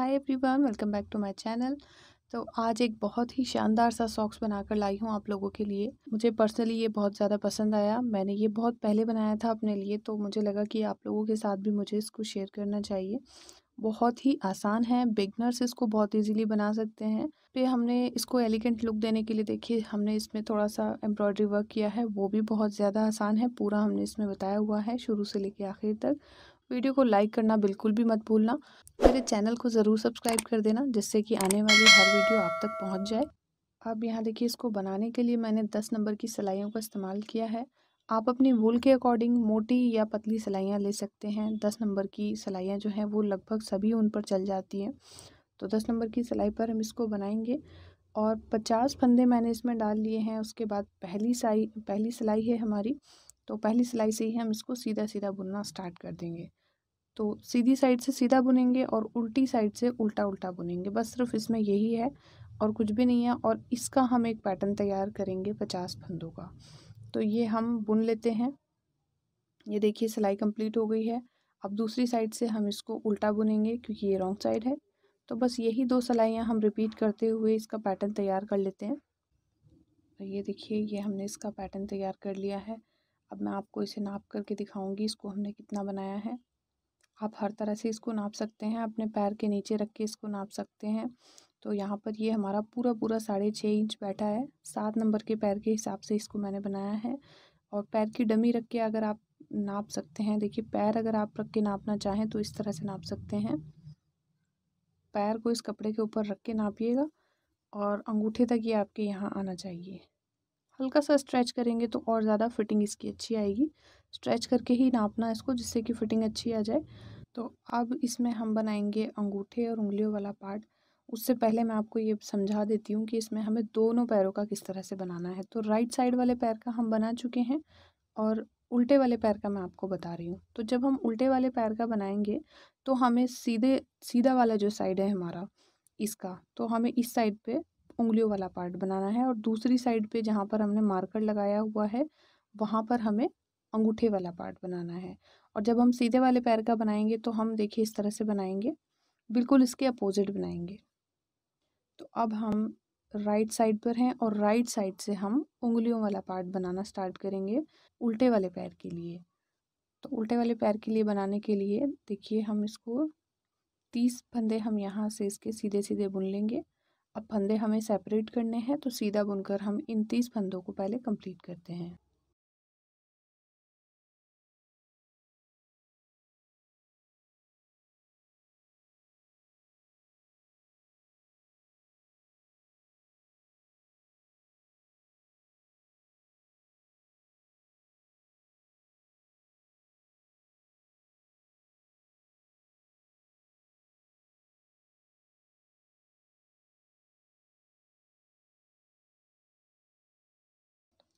hi everyone welcome back to my channel तो आज एक बहुत ही शानदार सा सॉक्स बनाकर लाई हूँ आप लोगों के लिए मुझे पर्सनली ये बहुत ज़्यादा पसंद आया मैंने ये बहुत पहले बनाया था अपने लिए तो मुझे लगा कि आप लोगों के साथ भी मुझे इसको शेयर करना चाहिए बहुत ही आसान है बिगनर्स इसको बहुत ईजिली बना सकते हैं पे हमने इसको एलिगेंट लुक देने के लिए देखिए हमने इसमें थोड़ा सा एम्ब्रॉयडरी वर्क किया है वो भी बहुत ज़्यादा आसान है पूरा हमने इसमें बताया हुआ है शुरू से लेके आखिर तक वीडियो को लाइक करना बिल्कुल भी मत भूलना मेरे चैनल को ज़रूर सब्सक्राइब कर देना जिससे कि आने वाली हर वीडियो आप तक पहुँच जाए अब यहाँ देखिए इसको बनाने के लिए मैंने दस नंबर की सिलाइयों का इस्तेमाल किया है आप अपनी वूल के अकॉर्डिंग मोटी या पतली सिलाइयाँ ले सकते हैं दस नंबर की सिलाइयाँ जो हैं वो लगभग सभी उन पर चल जाती हैं तो दस नंबर की सिलाई पर हम इसको बनाएंगे और पचास फंदे मैंने इसमें डाल लिए हैं उसके बाद पहली साई पहली सिलाई है हमारी तो पहली सिलाई से ही हम इसको सीधा सीधा बुनना स्टार्ट कर देंगे तो सीधी साइड से सीधा बुनेंगे और उल्टी साइड से उल्टा उल्टा बुनेंगे बस सिर्फ इसमें यही है और कुछ भी नहीं है और इसका हम एक पैटर्न तैयार करेंगे पचास फंदों का तो ये हम बुन लेते हैं ये देखिए सिलाई कंप्लीट हो गई है अब दूसरी साइड से हम इसको उल्टा बुनेंगे क्योंकि ये रॉन्ग साइड है तो बस यही दो सिलाइयाँ हम रिपीट करते हुए इसका पैटर्न तैयार कर लेते हैं तो ये देखिए ये हमने इसका पैटर्न तैयार कर लिया है अब मैं आपको इसे नाप करके दिखाऊंगी इसको हमने कितना बनाया है आप हर तरह से इसको नाप सकते हैं अपने पैर के नीचे रख के इसको नाप सकते हैं तो यहाँ पर ये हमारा पूरा पूरा साढ़े छः इंच बैठा है सात नंबर के पैर के हिसाब से इसको मैंने बनाया है और पैर की डमी रख के अगर आप नाप सकते हैं देखिए पैर अगर आप रख के नापना चाहें तो इस तरह से नाप सकते हैं पैर को इस कपड़े के ऊपर रख के नापिएगा और अंगूठे तक ये आपके यहाँ आना चाहिए हल्का सा स्ट्रेच करेंगे तो और ज़्यादा फिटिंग इसकी अच्छी आएगी स्ट्रेच करके ही नापना इसको जिससे कि फिटिंग अच्छी आ जाए तो अब इसमें हम बनाएंगे अंगूठे और उंगलियों वाला पार्ट उससे पहले मैं आपको ये समझा देती हूँ कि इसमें हमें दोनों पैरों का किस तरह से बनाना है तो राइट साइड वाले पैर का हम बना चुके हैं और उल्टे वाले पैर का मैं आपको बता रही हूँ तो जब हम उल्टे वाले पैर का बनाएंगे तो हमें सीधे सीधा वाला जो साइड है हमारा इसका तो हमें इस साइड पे उंगलियों वाला पार्ट बनाना है और दूसरी साइड पे जहाँ पर हमने मार्कर लगाया हुआ है वहाँ पर हमें अंगूठे वाला पार्ट बनाना है और जब हम सीधे वाले पैर का बनाएंगे तो हम देखिए इस तरह से बनाएंगे बिल्कुल इसके अपोजिट बनाएंगे तो अब हम राइट साइड पर हैं और राइट साइड से हम उंगलियों वाला पार्ट बनाना स्टार्ट करेंगे उल्टे वाले पैर के लिए तो उल्टे वाले पैर के लिए बनाने के लिए देखिए हम इसको तीस फंदे हम यहाँ से इसके सीधे सीधे बुन लेंगे अब फंदे हमें सेपरेट करने हैं तो सीधा बुनकर हम इन तीस फंदों को पहले कंप्लीट करते हैं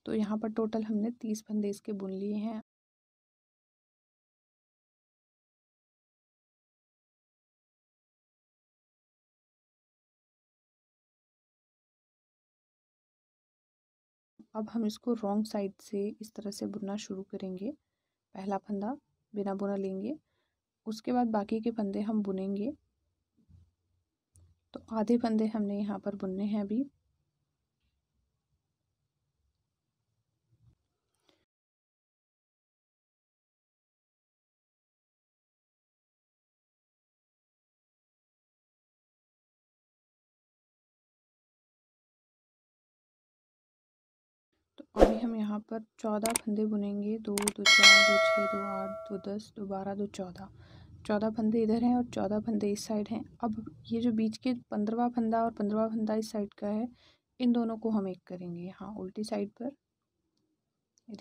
तो यहाँ पर टोटल हमने तीस फंदे इसके बुन लिए हैं अब हम इसको रॉन्ग साइड से इस तरह से बुनना शुरू करेंगे पहला फंदा बिना बुना लेंगे उसके बाद बाकी के फंदे हम बुनेंगे तो आधे फंदे हमने यहाँ पर बुनने हैं अभी तो अभी हम यहाँ पर चौदह फंदे बुनेंगे दो दो चार दो छः दो आठ दो दस दो बारह दो चौदह चौदह फंदे इधर हैं और चौदह फंदे इस साइड हैं अब ये जो बीच के पंद्रवा फंदा और पंद्रवा फंदा इस साइड का है इन दोनों को हम एक करेंगे यहाँ उल्टी साइड पर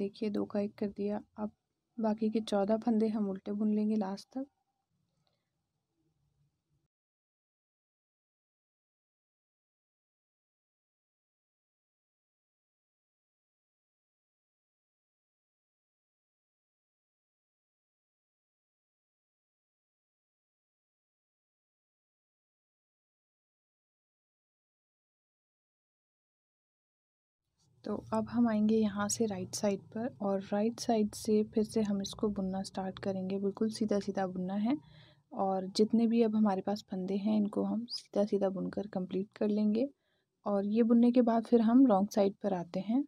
देखिए दो का एक कर दिया अब बाकी के चौदह फंदे हम उल्टे बुन लेंगे लास्ट तक तो अब हम आएंगे यहाँ से राइट साइड पर और राइट साइड से फिर से हम इसको बुनना स्टार्ट करेंगे बिल्कुल सीधा सीधा बुनना है और जितने भी अब हमारे पास फंदे हैं इनको हम सीधा सीधा बुनकर कंप्लीट कर लेंगे और ये बुनने के बाद फिर हम रॉन्ग साइड पर आते हैं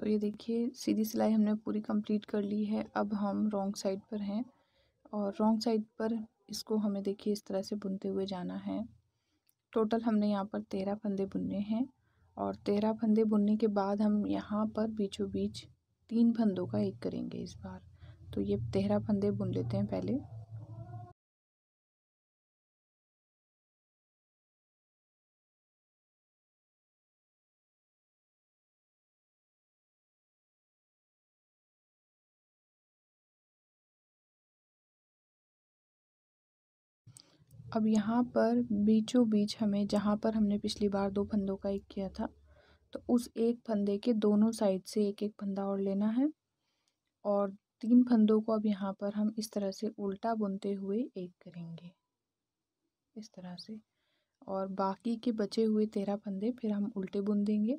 तो ये देखिए सीधी सिलाई हमने पूरी कंप्लीट कर ली है अब हम रॉन्ग साइड पर हैं और रॉन्ग साइड पर इसको हमें देखिए इस तरह से बुनते हुए जाना है टोटल हमने यहाँ पर तेरह फंदे बुनने हैं और तेरह फंदे बुनने के बाद हम यहाँ पर बीचों बीच तीन फंदों का एक करेंगे इस बार तो ये तेरह फंदे बुन लेते हैं पहले अब यहाँ पर बीचों बीच हमें जहाँ पर हमने पिछली बार दो फंदों का एक किया था तो उस एक फंदे के दोनों साइड से एक एक फंदा और लेना है और तीन फंदों को अब यहाँ पर हम इस तरह से उल्टा बुनते हुए एक करेंगे इस तरह से और बाकी के बचे हुए तेरह फंदे फिर हम उल्टे बुन देंगे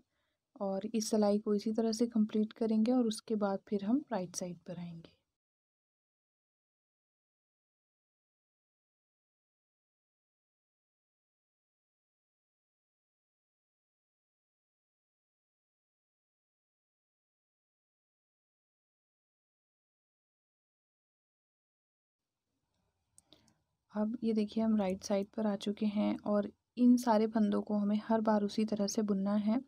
और इस सिलाई को इसी तरह से कंप्लीट करेंगे और उसके बाद फिर हम राइट साइड पर आएंगे अब ये देखिए हम राइट साइड पर आ चुके हैं और इन सारे फंदों को हमें हर बार उसी तरह से बुनना है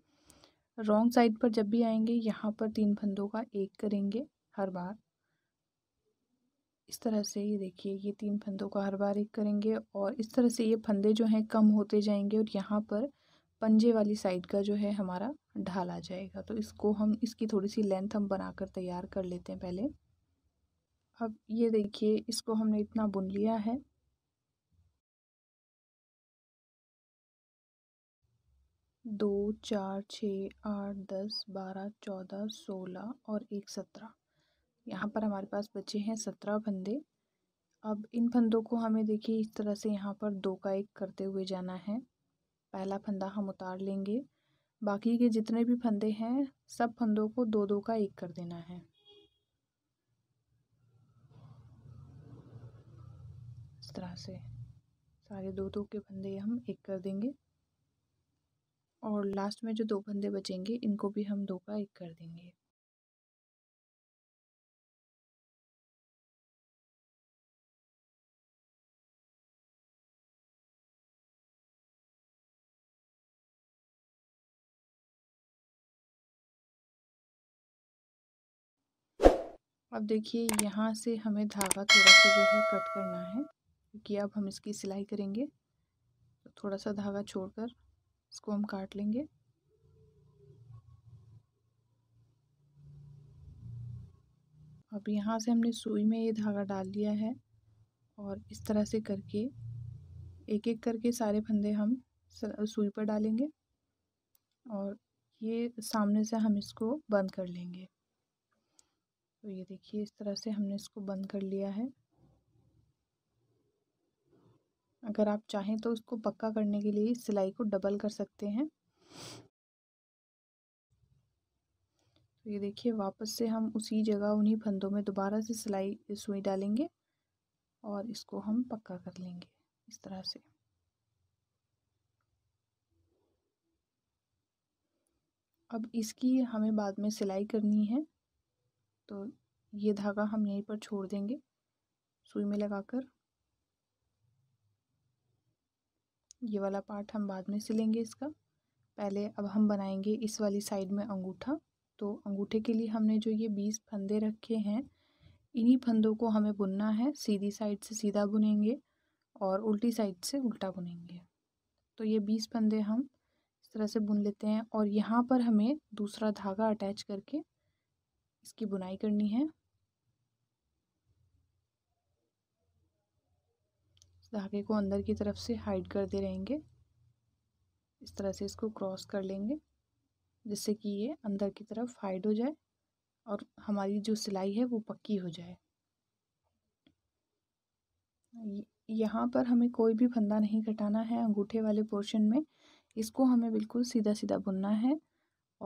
रॉन्ग साइड पर जब भी आएंगे यहाँ पर तीन फंदों का एक करेंगे हर बार इस तरह से ये देखिए ये तीन फंदों का हर बार एक करेंगे और इस तरह से ये फंदे जो हैं कम होते जाएंगे और यहाँ पर पंजे वाली साइड का जो है हमारा ढाल आ जाएगा तो इसको हम इसकी थोड़ी सी लेंथ हम बनाकर तैयार कर लेते हैं पहले अब ये देखिए इसको हमने इतना बुन लिया है दो चार छ आठ दस बारह चौदह सोलह और एक सत्रह यहाँ पर हमारे पास बचे हैं सत्रह फंदे अब इन फंदों को हमें देखिए इस तरह से यहाँ पर दो का एक करते हुए जाना है पहला फंदा हम उतार लेंगे बाकी के जितने भी फंदे हैं सब फंदों को दो दो का एक कर देना है इस तरह से सारे दो दो के फंदे हम एक कर देंगे और लास्ट में जो दो बंदे बचेंगे इनको भी हम दो का एक कर देंगे अब देखिए यहाँ से हमें धागा थोड़ा सा जो है कट करना है क्योंकि अब हम इसकी सिलाई करेंगे तो थोड़ा सा धागा छोड़कर इसको हम काट लेंगे अब यहाँ से हमने सुई में ये धागा डाल लिया है और इस तरह से करके एक एक करके सारे फंदे हम सुई पर डालेंगे और ये सामने से हम इसको बंद कर लेंगे तो ये देखिए इस तरह से हमने इसको बंद कर लिया है अगर आप चाहें तो इसको पक्का करने के लिए सिलाई को डबल कर सकते हैं तो ये देखिए वापस से हम उसी जगह उन्हीं फंदों में दोबारा से सिलाई सुई डालेंगे और इसको हम पक्का कर लेंगे इस तरह से अब इसकी हमें बाद में सिलाई करनी है तो ये धागा हम यहीं पर छोड़ देंगे सुई में लगाकर ये वाला पार्ट हम बाद में सिलेंगे इसका पहले अब हम बनाएंगे इस वाली साइड में अंगूठा तो अंगूठे के लिए हमने जो ये बीस फंदे रखे हैं इन्हीं फंदों को हमें बुनना है सीधी साइड से सीधा बुनेंगे और उल्टी साइड से उल्टा बुनेंगे तो ये बीस फंदे हम इस तरह से बुन लेते हैं और यहाँ पर हमें दूसरा धागा अटैच करके इसकी बुनाई करनी है धागे को अंदर की तरफ से हाइड करते रहेंगे इस तरह से इसको क्रॉस कर लेंगे जिससे कि ये अंदर की तरफ हाइड हो जाए और हमारी जो सिलाई है वो पक्की हो जाए यहाँ पर हमें कोई भी फंदा नहीं कटाना है अंगूठे वाले पोर्शन में इसको हमें बिल्कुल सीधा सीधा बुनना है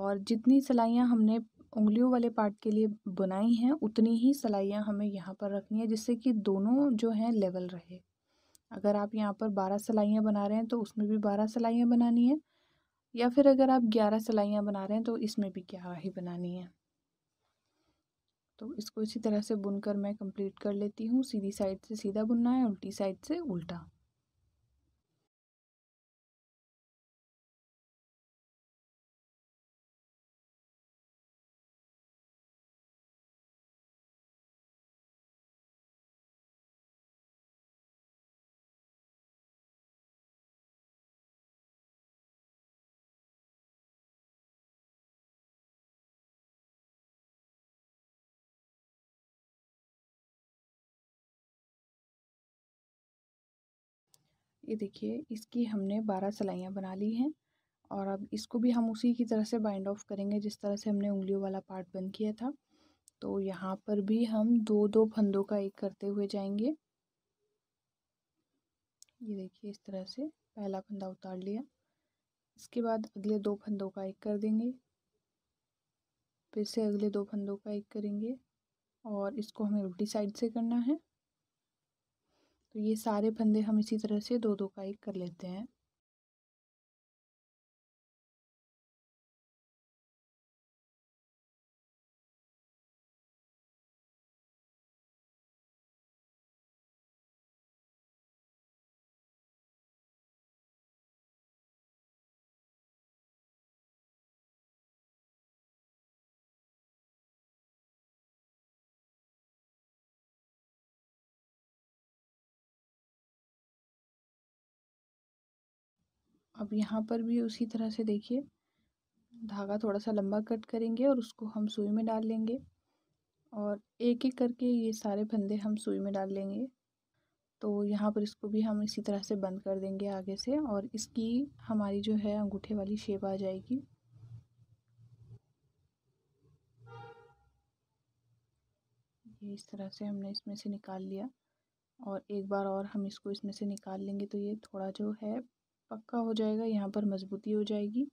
और जितनी सिलाइयाँ हमने उंगलियों वाले पार्ट के लिए बनाई हैं उतनी ही सिलाइयाँ हमें यहाँ पर रखनी है जिससे कि दोनों जो हैं लेवल रहे अगर आप यहाँ पर बारह सिलाइयाँ बना रहे हैं तो उसमें भी बारह सिलाइयाँ बनानी है या फिर अगर आप ग्यारह सिलाइयाँ बना रहे हैं तो इसमें भी ग्यारह ही बनानी है तो इसको इसी तरह से बुनकर मैं कंप्लीट कर लेती हूँ सीधी साइड से सीधा बुनना है उल्टी साइड से उल्टा ये देखिए इसकी हमने बारह सिलाइयाँ बना ली हैं और अब इसको भी हम उसी की तरह से बाइंड ऑफ करेंगे जिस तरह से हमने उंगलियों वाला पार्ट बंद किया था तो यहाँ पर भी हम दो दो फंदों का एक करते हुए जाएंगे ये देखिए इस तरह से पहला फंदा उतार लिया इसके बाद अगले दो फंदों का एक कर देंगे फिर से अगले दो फंदों का एक करेंगे और इसको हमें उल्टी साइड से करना है तो ये सारे फंदे हम इसी तरह से दो दो का एक कर लेते हैं अब यहाँ पर भी उसी तरह से देखिए धागा थोड़ा सा लंबा कट करेंगे और उसको हम सुई में डाल लेंगे और एक एक करके ये सारे फंदे हम सुई में डाल लेंगे तो यहाँ पर इसको भी हम इसी तरह से बंद कर देंगे आगे से और इसकी हमारी जो है अंगूठे वाली शेप आ जाएगी ये इस तरह से हमने इसमें से निकाल लिया और एक बार और हम इसको इसमें से निकाल लेंगे तो ये थोड़ा जो है पक्का हो जाएगा यहाँ पर मज़बूती हो जाएगी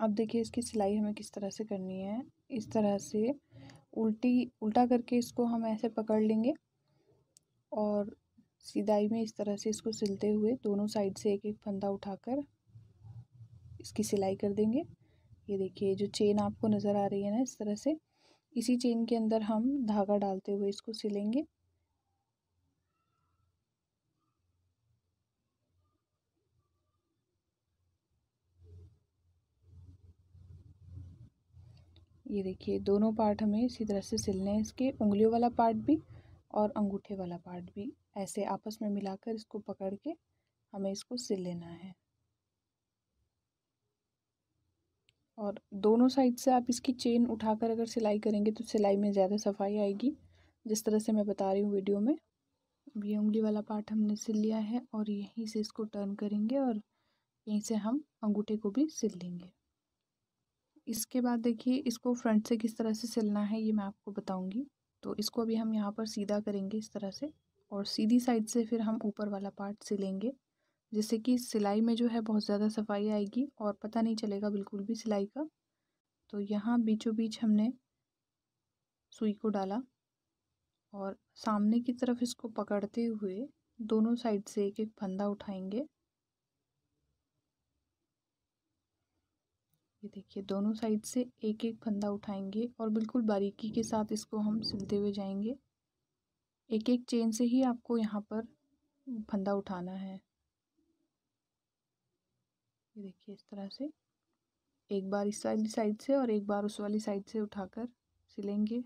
अब देखिए इसकी सिलाई हमें किस तरह से करनी है इस तरह से उल्टी उल्टा करके इसको हम ऐसे पकड़ लेंगे और सिलाई में इस तरह से इसको सिलते हुए दोनों साइड से एक एक फंदा उठाकर इसकी सिलाई कर देंगे ये देखिए जो चेन आपको नज़र आ रही है ना इस तरह से इसी चेन के अंदर हम धागा डालते हुए इसको सिलेंगे ये देखिए दोनों पार्ट हमें इसी तरह से सिलने हैं इसके उंगलियों वाला पार्ट भी और अंगूठे वाला पार्ट भी ऐसे आपस में मिलाकर इसको पकड़ के हमें इसको सिल लेना है और दोनों साइड से आप इसकी चेन उठाकर अगर सिलाई करेंगे तो सिलाई में ज़्यादा सफाई आएगी जिस तरह से मैं बता रही हूँ वीडियो में अब ये उंगली वाला पार्ट हमने सिल लिया है और यहीं से इसको टर्न करेंगे और यहीं से हम अंगूठे को भी सिल लेंगे इसके बाद देखिए इसको फ्रंट से किस तरह से सिलना है ये मैं आपको बताऊंगी तो इसको अभी हम यहाँ पर सीधा करेंगे इस तरह से और सीधी साइड से फिर हम ऊपर वाला पार्ट सिलेंगे जिससे कि सिलाई में जो है बहुत ज़्यादा सफाई आएगी और पता नहीं चलेगा बिल्कुल भी सिलाई का तो यहाँ बीचों बीच हमने सुई को डाला और सामने की तरफ इसको पकड़ते हुए दोनों साइड से एक एक फंदा उठाएंगे ये देखिए दोनों साइड से एक एक फंदा उठाएंगे और बिल्कुल बारीकी के साथ इसको हम सिलते हुए जाएंगे एक एक चेन से ही आपको यहाँ पर फंदा उठाना है ये देखिए इस तरह से एक बार इस वाली साइड से और एक बार उस वाली साइड से उठाकर सिलेंगे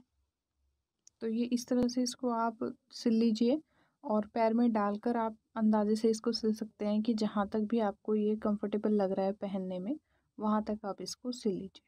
तो ये इस तरह से इसको आप सिल लीजिए और पैर में डालकर आप अंदाजे से इसको सिल सकते हैं कि जहाँ तक भी आपको ये कंफर्टेबल लग रहा है पहनने में वहाँ तक आप इसको सिल लीजिए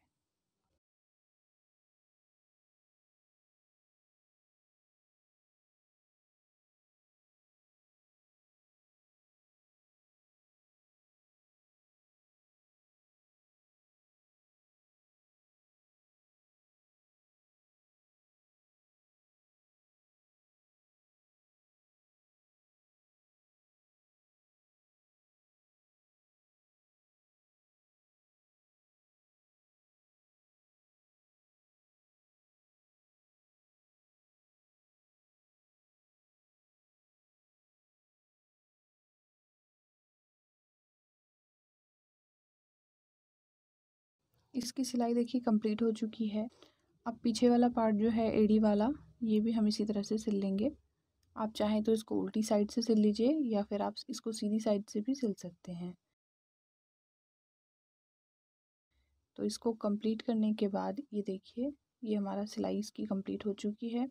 इसकी सिलाई देखिए कंप्लीट हो चुकी है अब पीछे वाला पार्ट जो है एड़ी वाला ये भी हम इसी तरह से सिल लेंगे आप चाहें तो इसको उल्टी साइड से सिल लीजिए या फिर आप इसको सीधी साइड से भी सिल सकते हैं तो इसको कंप्लीट करने के बाद ये देखिए ये हमारा सिलाई इसकी कंप्लीट हो चुकी है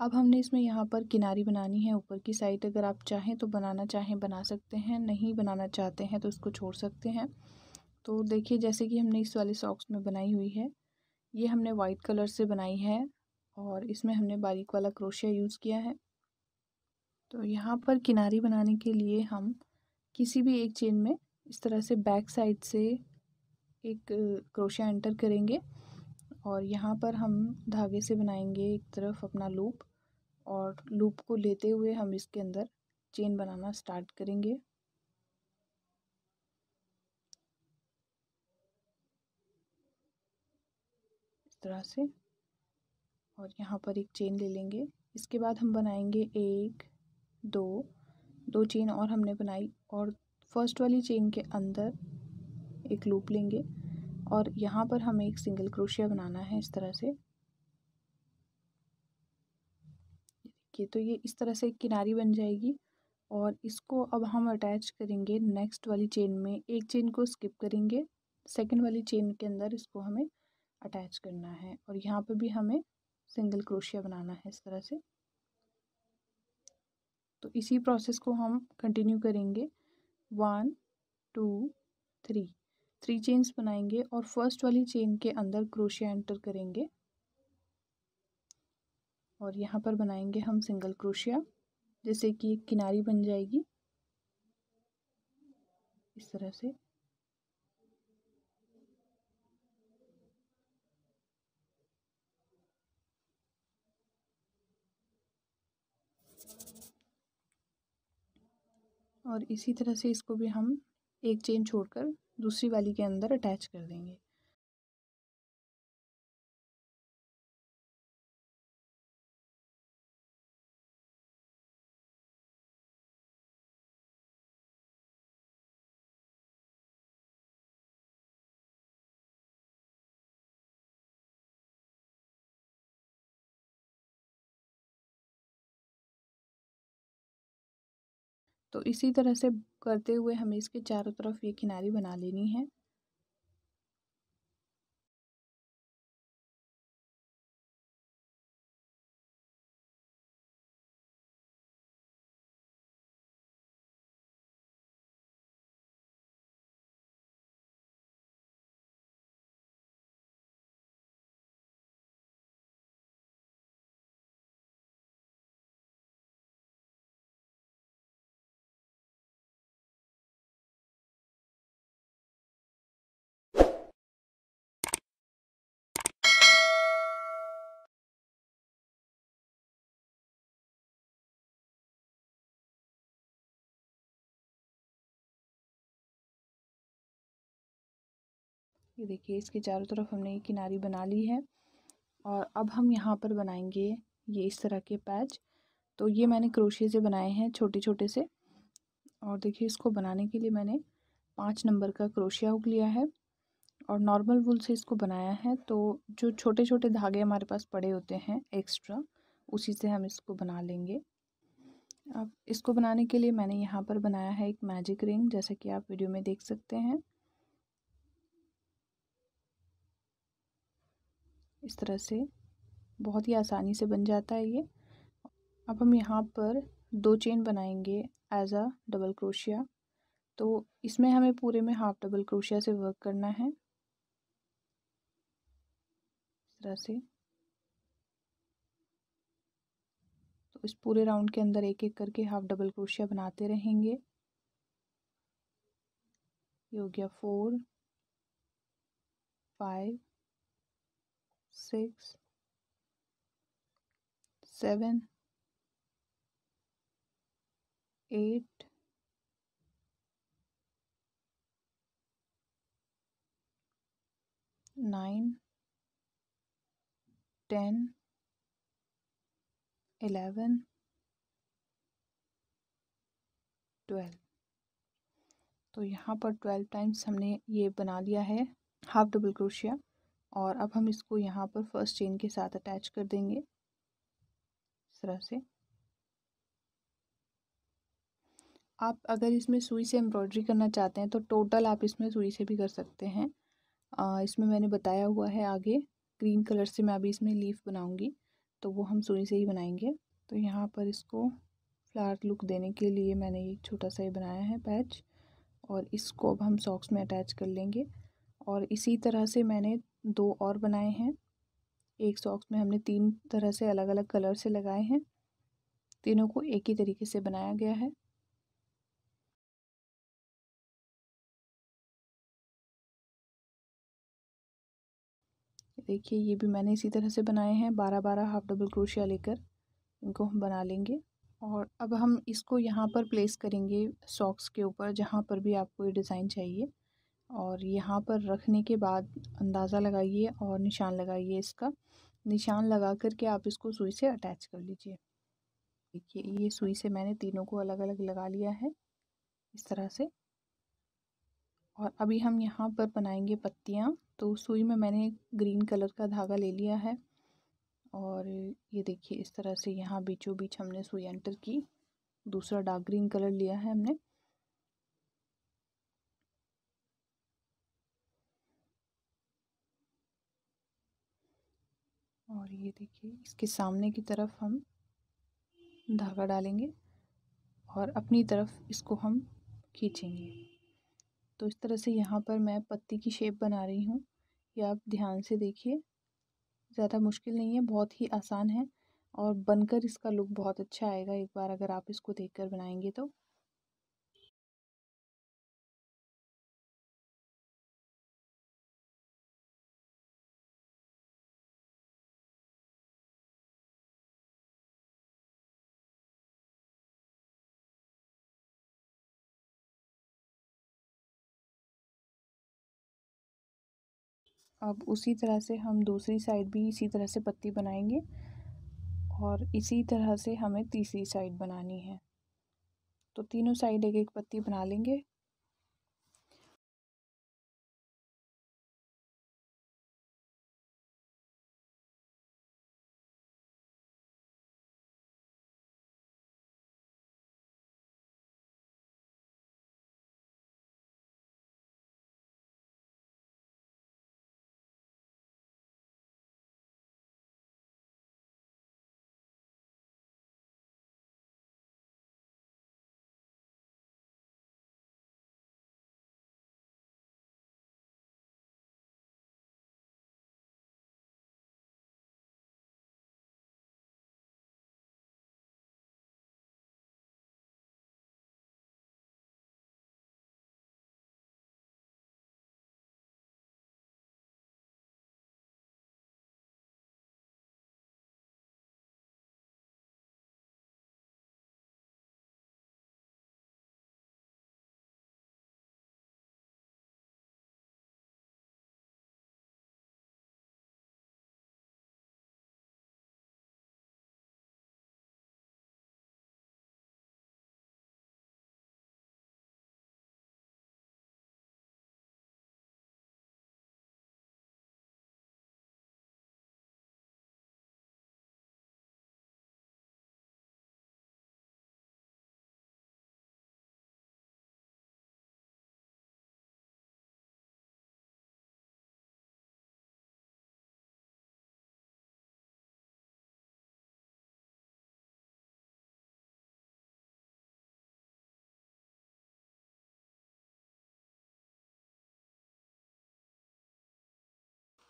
अब हमने इसमें यहाँ पर किनारी बनानी है ऊपर की साइड अगर आप चाहें तो बनाना चाहें बना सकते हैं नहीं बनाना चाहते हैं तो इसको छोड़ सकते हैं तो देखिए जैसे कि हमने इस वाले सॉक्स में बनाई हुई है ये हमने वाइट कलर से बनाई है और इसमें हमने बारीक वाला क्रोशिया यूज़ किया है तो यहाँ पर किनारी बनाने के लिए हम किसी भी एक चेन में इस तरह से बैक साइड से एक क्रोशिया एंटर करेंगे और यहाँ पर हम धागे से बनाएंगे एक तरफ अपना लूप और लूप को लेते हुए हम इसके अंदर चेन बनाना स्टार्ट करेंगे तरह से और यहाँ पर एक चेन ले लेंगे इसके बाद हम बनाएंगे एक दो दो चेन और हमने बनाई और फर्स्ट वाली चेन के अंदर एक लूप लेंगे और यहाँ पर हमें एक सिंगल क्रोशिया बनाना है इस तरह से देखिए तो ये इस तरह से एक किनारी बन जाएगी और इसको अब हम अटैच करेंगे नेक्स्ट वाली चेन में एक चेन को स्किप करेंगे सेकेंड वाली चेन के अंदर इसको हमें अटैच करना है और यहाँ पे भी हमें सिंगल क्रोशिया बनाना है इस तरह से तो इसी प्रोसेस को हम कंटिन्यू करेंगे one two three three chains बनाएंगे और फर्स्ट वाली चेन के अंदर क्रोशिया एंटर करेंगे और यहाँ पर बनाएंगे हम सिंगल क्रोशिया जैसे कि एक किनारी बन जाएगी इस तरह से और इसी तरह से इसको भी हम एक चेन छोड़कर दूसरी वाली के अंदर अटैच कर देंगे तो इसी तरह से करते हुए हमें इसके चारों तरफ ये किनारी बना लेनी है ये देखिए इसके चारों तरफ हमने ये किनारी बना ली है और अब हम यहाँ पर बनाएंगे ये इस तरह के पैच तो ये मैंने क्रोशिए से बनाए हैं छोटे छोटे से और देखिए इसको बनाने के लिए मैंने पाँच नंबर का क्रोशिया हुक लिया है और नॉर्मल वुल से इसको बनाया है तो जो छोटे छोटे धागे हमारे पास पड़े होते हैं एक्स्ट्रा उसी से हम इसको बना लेंगे अब इसको बनाने के लिए मैंने यहाँ पर बनाया है एक मैजिक रिंग जैसा कि आप वीडियो में देख सकते हैं इस तरह से बहुत ही आसानी से बन जाता है ये अब हम यहाँ पर दो चेन बनाएंगे एज आ डबल क्रोशिया तो इसमें हमें पूरे में हाफ डबल क्रोशिया से वर्क करना है इस तरह से तो इस पूरे राउंड के अंदर एक एक करके हाफ डबल क्रोशिया बनाते रहेंगे ये हो गया four five six, seven, eight, nine, ten, eleven, twelve तो यहाँ पर ट्वेल्व टाइम्स हमने ये बना लिया है हाफ डबल क्रोशिया और अब हम इसको यहाँ पर फर्स्ट चेन के साथ अटैच कर देंगे इस तरह से आप अगर इसमें सुई से एम्ब्रॉयडरी करना चाहते हैं तो टोटल आप इसमें सुई से भी कर सकते हैं आ, इसमें मैंने बताया हुआ है आगे ग्रीन कलर से मैं अभी इसमें लीफ बनाऊंगी तो वो हम सुई से ही बनाएंगे तो यहाँ पर इसको फ्लावर लुक देने के लिए मैंने एक छोटा सा ही बनाया है पैच और इसको अब हम सॉक्स में अटैच कर लेंगे और इसी तरह से मैंने दो और बनाए हैं एक सॉक्स में हमने तीन तरह से अलग अलग कलर से लगाए हैं तीनों को एक ही तरीके से बनाया गया है देखिए ये भी मैंने इसी तरह से बनाए हैं बारह बारह हाफ डबल क्रोशिया लेकर इनको हम बना लेंगे और अब हम इसको यहाँ पर प्लेस करेंगे सॉक्स के ऊपर जहाँ पर भी आपको ये डिज़ाइन चाहिए और यहाँ पर रखने के बाद अंदाज़ा लगाइए और निशान लगाइए इसका निशान लगा करके आप इसको सुई से अटैच कर लीजिए देखिए ये सुई से मैंने तीनों को अलग अलग लगा लिया है इस तरह से और अभी हम यहाँ पर बनाएंगे पत्तियाँ तो सुई में मैंने ग्रीन कलर का धागा ले लिया है और ये देखिए इस तरह से यहाँ बीचों बीच हमने सुई एंटर की दूसरा डार्क ग्रीन कलर लिया है हमने और ये देखिए इसके सामने की तरफ हम धागा डालेंगे और अपनी तरफ इसको हम खींचेंगे तो इस तरह से यहाँ पर मैं पत्ती की शेप बना रही हूँ ये आप ध्यान से देखिए ज़्यादा मुश्किल नहीं है बहुत ही आसान है और बनकर इसका लुक बहुत अच्छा आएगा एक बार अगर आप इसको देखकर बनाएंगे तो अब उसी तरह से हम दूसरी साइड भी इसी तरह से पत्ती बनाएंगे और इसी तरह से हमें तीसरी साइड बनानी है तो तीनों साइड एक एक पत्ती बना लेंगे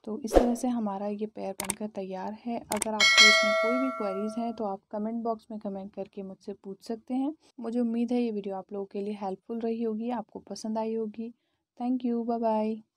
तो इस तरह से हमारा ये पैर बनकर तैयार है अगर आपको इसमें कोई भी क्वेरीज हैं तो आप कमेंट बॉक्स में कमेंट करके मुझसे पूछ सकते हैं मुझे उम्मीद है ये वीडियो आप लोगों के लिए हेल्पफुल रही होगी आपको पसंद आई होगी थैंक यू बाय बाय